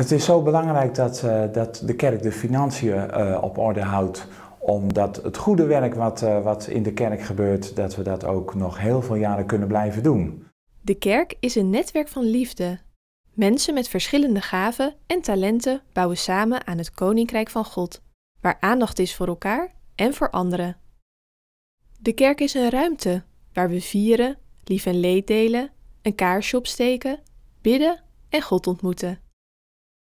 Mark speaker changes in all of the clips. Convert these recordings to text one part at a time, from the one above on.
Speaker 1: Het is zo belangrijk dat, eh, dat de kerk de financiën eh, op orde houdt. Omdat het goede werk wat, eh, wat in de kerk gebeurt, dat we dat ook nog heel veel jaren kunnen blijven doen.
Speaker 2: De kerk is een netwerk van liefde. Mensen met verschillende gaven en talenten bouwen samen aan het Koninkrijk van God, waar aandacht is voor elkaar en voor anderen. De kerk is een ruimte waar we vieren, lief en leed delen, een kaarsje opsteken, bidden en God ontmoeten.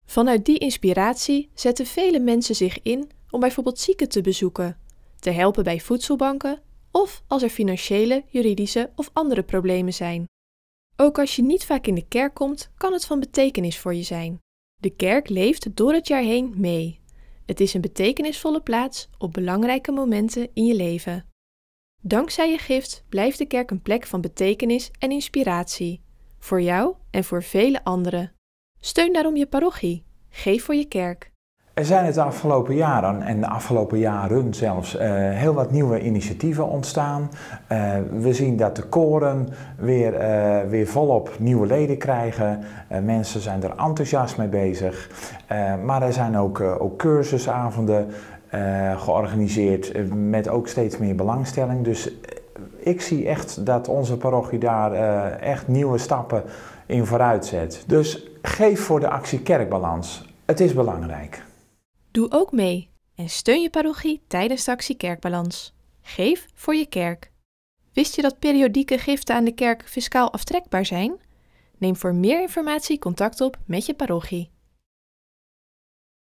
Speaker 2: Vanuit die inspiratie zetten vele mensen zich in om bijvoorbeeld zieken te bezoeken, te helpen bij voedselbanken of als er financiële, juridische of andere problemen zijn. Ook als je niet vaak in de kerk komt, kan het van betekenis voor je zijn. De kerk leeft door het jaar heen mee. Het is een betekenisvolle plaats op belangrijke momenten in je leven. Dankzij je gift blijft de kerk een plek van betekenis en inspiratie. Voor jou en voor vele anderen. Steun daarom je parochie. Geef voor je kerk.
Speaker 1: Er zijn het afgelopen jaren en de afgelopen jaren zelfs eh, heel wat nieuwe initiatieven ontstaan. Eh, we zien dat de koren weer, eh, weer volop nieuwe leden krijgen. mensen zijn er enthousiast mee bezig. maar er zijn ook, ook cursusavonden georganiseerd met ook steeds meer belangstelling. Dus ik zie echt dat onze parochie daar echt nieuwe stappen in vooruitzet. Dus geef voor de actie Kerkbalans. Het is belangrijk.
Speaker 2: Doe ook mee en steun je parochie tijdens de actie Kerkbalans. Geef voor je kerk. Wist je dat periodieke giften aan de kerk fiscaal aftrekbaar zijn? Neem voor meer informatie contact op met je parochie.